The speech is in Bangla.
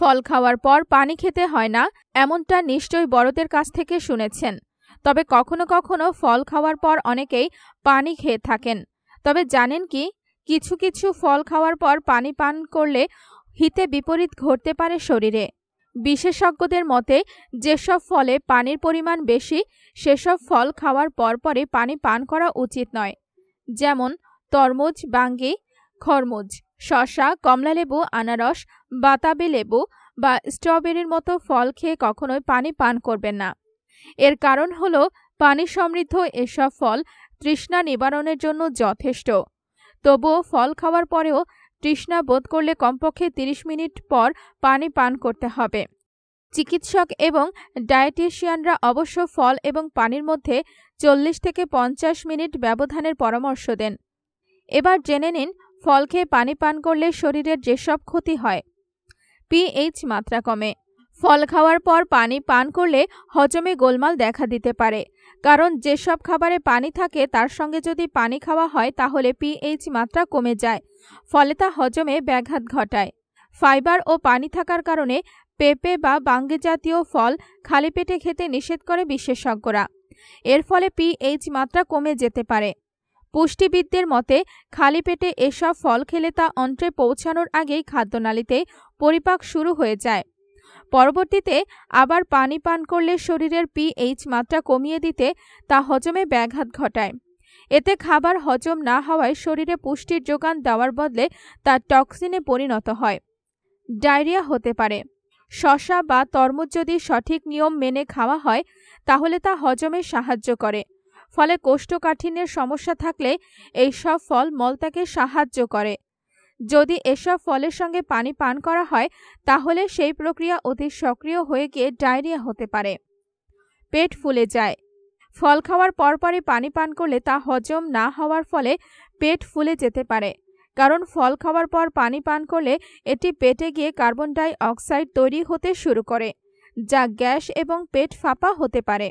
ফল খাওয়ার পর পানি খেতে হয় না এমনটা নিশ্চয়ই বড়দের কাছ থেকে শুনেছেন তবে কখনো কখনো ফল খাওয়ার পর অনেকেই পানি খেয়ে থাকেন তবে জানেন কি কিছু কিছু ফল খাওয়ার পর পানি পান করলে হিতে বিপরীত ঘটতে পারে শরীরে বিশেষজ্ঞদের মতে যেসব ফলে পানির পরিমাণ বেশি সেসব ফল খাওয়ার পর পরে পানি পান করা উচিত নয় যেমন তরমুজ বাঙ্গি খরমুজ শশা কমলালেবু আনারস বাতাবি লেবু বা স্ট্রবেরির মতো ফল খেয়ে কখনোই পানি পান করবেন না এর কারণ হল পানি সমৃদ্ধ এসব ফল তৃষ্ণা নিবারণের জন্য যথেষ্ট তবুও ফল খাওয়ার পরেও তৃষ্ণা বোধ করলে কমপক্ষে ৩০ মিনিট পর পানি পান করতে হবে চিকিৎসক এবং ডায়েটিশিয়ানরা অবশ্য ফল এবং পানির মধ্যে চল্লিশ থেকে পঞ্চাশ মিনিট ব্যবধানের পরামর্শ দেন এবার জেনে নিন ফল খেয়ে পানি পান করলে শরীরের যেসব ক্ষতি হয় পিএইচ মাত্রা কমে ফল খাওয়ার পর পানি পান করলে হজমে গোলমাল দেখা দিতে পারে কারণ যেসব খাবারে পানি থাকে তার সঙ্গে যদি পানি খাওয়া হয় তাহলে পিএইচ মাত্রা কমে যায় ফলে তা হজমে ব্যাঘাত ঘটায় ফাইবার ও পানি থাকার কারণে পেঁপে বা বাঙ্গে জাতীয় ফল খালি পেটে খেতে নিষেধ করে বিশেষজ্ঞরা এর ফলে পিএইচ মাত্রা কমে যেতে পারে পুষ্টিবিদদের মতে খালি পেটে এসব ফল খেলে তা অন্ত্রে পৌঁছানোর আগেই খাদ্যনালীতে পরিপাক শুরু হয়ে যায় পরবর্তীতে আবার পানি পান করলে শরীরের পিএইচ মাত্রা কমিয়ে দিতে তা হজমে ব্যাঘাত ঘটায় এতে খাবার হজম না হওয়ায় শরীরে পুষ্টির যোগান দেওয়ার বদলে তা টক্সিনে পরিণত হয় ডায়রিয়া হতে পারে শশা বা তরমুজ যদি সঠিক নিয়ম মেনে খাওয়া হয় তাহলে তা হজমে সাহায্য করে ফলে কোষ্ঠকাঠিন্যের সমস্যা থাকলে এই সব ফল মলত্যাগে সাহায্য করে যদি এসব ফলের সঙ্গে পানি পান করা হয় তাহলে সেই প্রক্রিয়া অতি সক্রিয় হয়ে গিয়ে ডায়রিয়া হতে পারে পেট ফুলে যায় ফল খাওয়ার পরপরই পানি পান করলে তা হজম না হওয়ার ফলে পেট ফুলে যেতে পারে কারণ ফল খাওয়ার পর পানি পান করলে এটি পেটে গিয়ে কার্বন ডাই অক্সাইড তৈরি হতে শুরু করে যা গ্যাস এবং পেট ফাঁপা হতে পারে